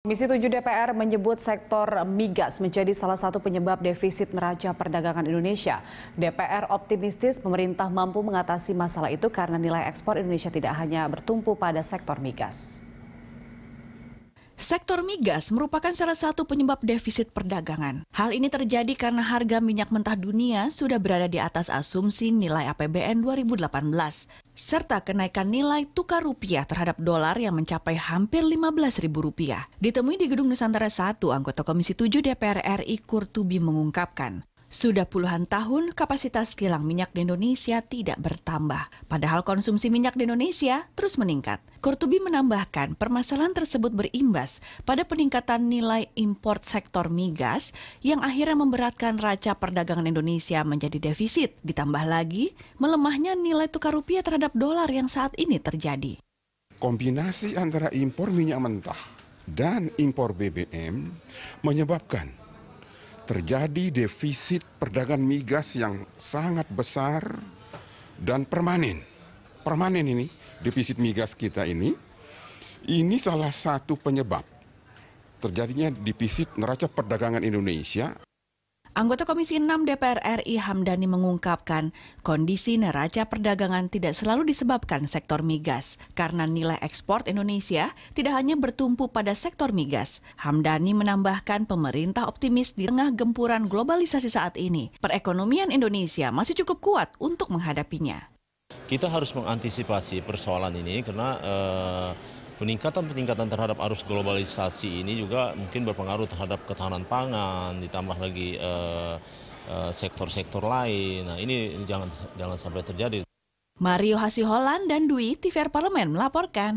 Komisi 7 DPR menyebut sektor migas menjadi salah satu penyebab defisit neraca perdagangan Indonesia. DPR optimistis pemerintah mampu mengatasi masalah itu karena nilai ekspor Indonesia tidak hanya bertumpu pada sektor migas. Sektor migas merupakan salah satu penyebab defisit perdagangan. Hal ini terjadi karena harga minyak mentah dunia sudah berada di atas asumsi nilai APBN 2018, serta kenaikan nilai tukar rupiah terhadap dolar yang mencapai hampir Rp15.000. Ditemui di Gedung Nusantara 1, anggota Komisi 7 DPR RI Kurtubi mengungkapkan, sudah puluhan tahun kapasitas kilang minyak di Indonesia tidak bertambah, padahal konsumsi minyak di Indonesia terus meningkat. Kurtubi menambahkan permasalahan tersebut berimbas pada peningkatan nilai impor sektor migas yang akhirnya memberatkan raca perdagangan Indonesia menjadi defisit, ditambah lagi melemahnya nilai tukar rupiah terhadap dolar yang saat ini terjadi. Kombinasi antara impor minyak mentah dan impor BBM menyebabkan terjadi defisit perdagangan migas yang sangat besar dan permanen. Permanen ini, defisit migas kita ini, ini salah satu penyebab terjadinya defisit neraca perdagangan Indonesia Anggota Komisi 6 DPR RI Hamdani mengungkapkan kondisi neraca perdagangan tidak selalu disebabkan sektor migas karena nilai ekspor Indonesia tidak hanya bertumpu pada sektor migas. Hamdani menambahkan pemerintah optimis di tengah gempuran globalisasi saat ini, perekonomian Indonesia masih cukup kuat untuk menghadapinya. Kita harus mengantisipasi persoalan ini karena uh peningkatan-peningkatan terhadap arus globalisasi ini juga mungkin berpengaruh terhadap ketahanan pangan, ditambah lagi eh, eh, sektor-sektor uh, uh, lain. Nah ini jangan jangan sampai terjadi. Mario Hasiholan dan Dwi TVR Parlemen melaporkan.